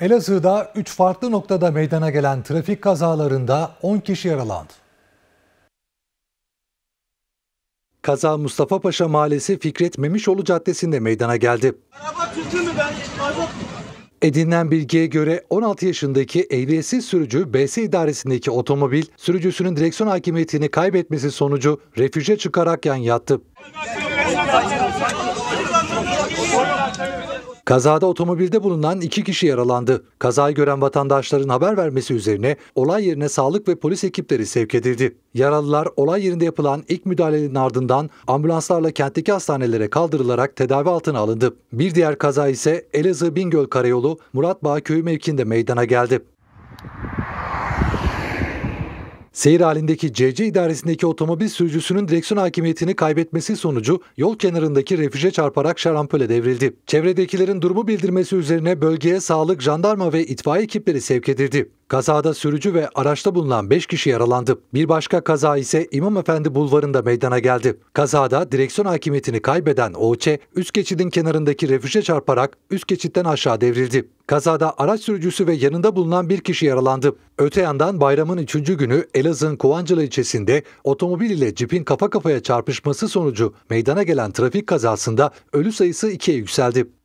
Elazığ'da 3 farklı noktada meydana gelen trafik kazalarında 10 kişi yaralandı. Kaza Mustafa Paşa Mahallesi Fikret Memişoğlu Caddesi'nde meydana geldi. Araba mü ben? Edinilen bilgiye göre 16 yaşındaki ehliyetsiz sürücü BS idaresindeki otomobil sürücüsünün direksiyon hakimiyetini kaybetmesi sonucu refüje çıkarak yan yattı. Kazada otomobilde bulunan iki kişi yaralandı. Kazayı gören vatandaşların haber vermesi üzerine olay yerine sağlık ve polis ekipleri sevk edildi. Yaralılar olay yerinde yapılan ilk müdahalenin ardından ambulanslarla kentteki hastanelere kaldırılarak tedavi altına alındı. Bir diğer kaza ise Elazığ Bingöl Karayolu Murat Bağ Köyü mevkinde meydana geldi. Seyir halindeki CC idaresindeki otomobil sürücüsünün direksiyon hakimiyetini kaybetmesi sonucu yol kenarındaki refüje çarparak şarampole devrildi. Çevredekilerin durumu bildirmesi üzerine bölgeye sağlık, jandarma ve itfaiye ekipleri sevk edildi. Kazada sürücü ve araçta bulunan 5 kişi yaralandı. Bir başka kaza ise İmam Efendi bulvarında meydana geldi. Kazada direksiyon hakimiyetini kaybeden Oğçe, üst geçidin kenarındaki refüje çarparak üst geçitten aşağı devrildi. Kazada araç sürücüsü ve yanında bulunan bir kişi yaralandı. Öte yandan bayramın 3. günü Elazığ'ın Kovancılı ilçesinde otomobil ile cipin kafa kafaya çarpışması sonucu meydana gelen trafik kazasında ölü sayısı 2'ye yükseldi.